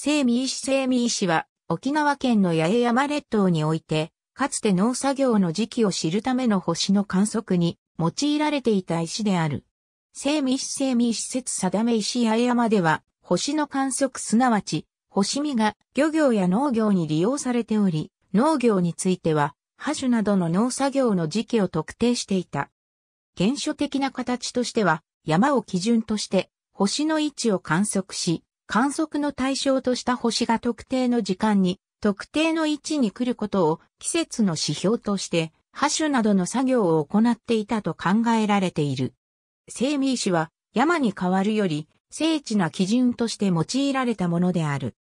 生民医生民医師は、沖縄県の八重山列島において、かつて農作業の時期を知るための星の観測に用いられていた石である。生民石生民施設定め石八重山では、星の観測すなわち、星見が漁業や農業に利用されており、農業については、波種などの農作業の時期を特定していた。原初的な形としては、山を基準として、星の位置を観測し、観測の対象とした星が特定の時間に特定の位置に来ることを季節の指標としてハ種などの作業を行っていたと考えられている。生命史は山に変わるより精緻な基準として用いられたものである。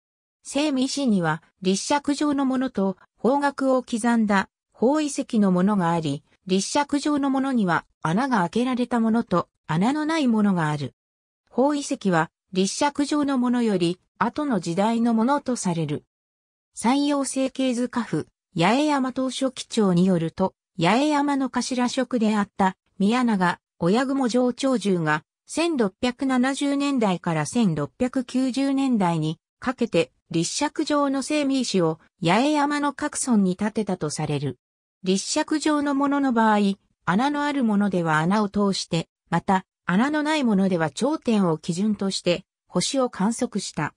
生命史には立尺状のものと方角を刻んだ方遺跡のものがあり、立尺状のものには穴が開けられたものと穴のないものがある。方遺跡は立尺上のものより後の時代のものとされる。山陽成形図家府、八重山当初記長によると、八重山の頭職であった宮永、親雲上長寿が、1670年代から1690年代にかけて立尺上の生命史を八重山の各村に建てたとされる。立尺上のものの場合、穴のあるものでは穴を通して、また穴のないものでは頂点を基準として星を観測した。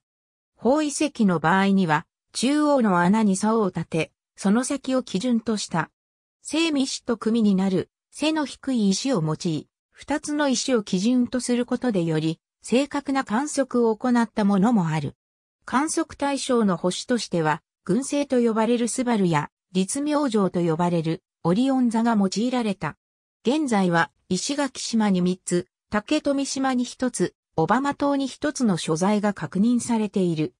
方位石の場合には、中央の穴に竿を立て、その先を基準とした。正密石と組になる背の低い石を用い、二つの石を基準とすることでより、正確な観測を行ったものもある。観測対象の星としては、群星と呼ばれるスバルや、立明星と呼ばれるオリオン座が用いられた。現在は石垣島に3つ、竹富島に一つ、小浜島に一つの所在が確認されている。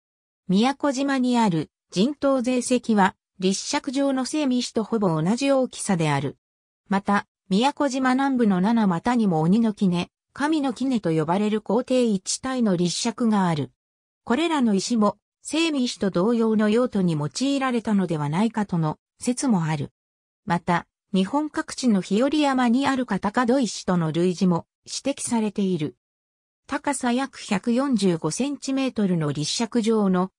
宮古島にある人頭税石は、立石上の整備士とほぼ同じ大きさである。また、宮古島南部の七股にも鬼の杵、神の杵と呼ばれる皇帝一体の立石がある。これらの石も、整備士と同様の用途に用いられたのではないかとの説もある。また、日本各地の日和山にある片戸石との類似も指摘されている。高さ約145センチメートルの立石状の、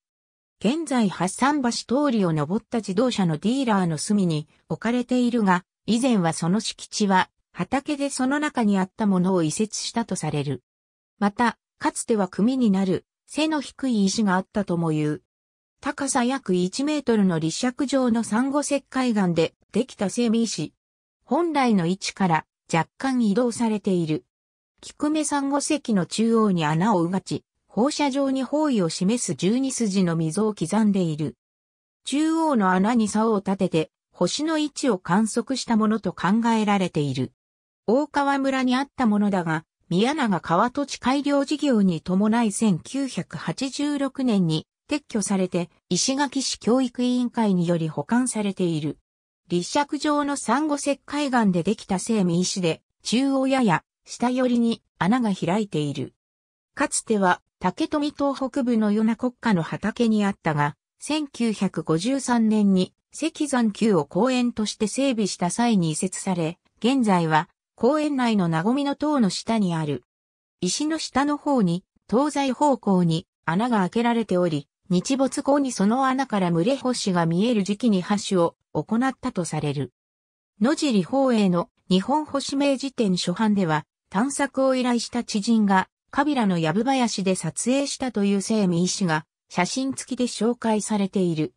現在八三橋通りを登った自動車のディーラーの隅に置かれているが、以前はその敷地は畑でその中にあったものを移設したとされる。また、かつては組になる背の低い石があったとも言う。高さ約1メートルの立石状の産後石灰岩でできた整備石。本来の位置から若干移動されている。菊目珊瑚石の中央に穴をうがち、放射状に方位を示す十二筋の溝を刻んでいる。中央の穴に竿を立てて、星の位置を観測したものと考えられている。大川村にあったものだが、宮永川土地改良事業に伴い1986年に撤去されて石垣市教育委員会により保管されている。立石状の珊瑚石海岸でできた生命石で中央やや下寄りに穴が開いている。かつては竹富東北部のような国家の畑にあったが、1953年に石山宮を公園として整備した際に移設され、現在は公園内の名みの塔の下にある。石の下の方に東西方向に穴が開けられており、日没後にその穴から群れ星が見える時期に橋を行ったとされる。野尻方への日本星名辞典初版では、探索を依頼した知人が、カビラの藪林で撮影したというセ命ミ医が、写真付きで紹介されている。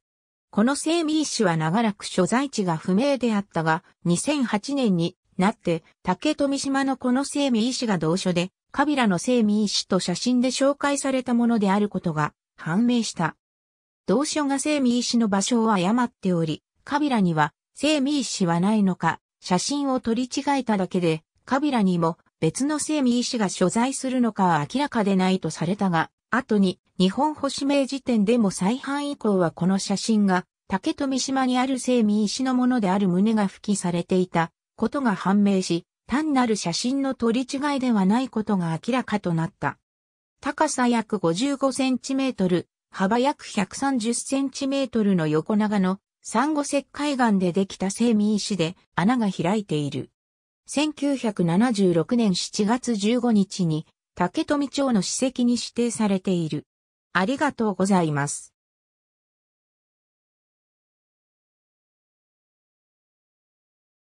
このセ命ミ医は長らく所在地が不明であったが、2008年になって、竹富島のこのセ命ミ医が同所で、カビラのセ命ミ医と写真で紹介されたものであることが判明した。同所がセ命ミ医の場所を誤っており、カビラにはセ命ミ医はないのか、写真を取り違えただけで、カビラにも別の生命医師が所在するのかは明らかでないとされたが、後に日本保名時点でも再販以降はこの写真が竹富島にある生命医師のものである旨が付記されていたことが判明し、単なる写真の取り違いではないことが明らかとなった。高さ約55センチメートル、幅約130センチメートルの横長のサンゴ石海岸でできた生命石で穴が開いている。1976年7月15日に竹富町の史跡に指定されている。ありがとうございます。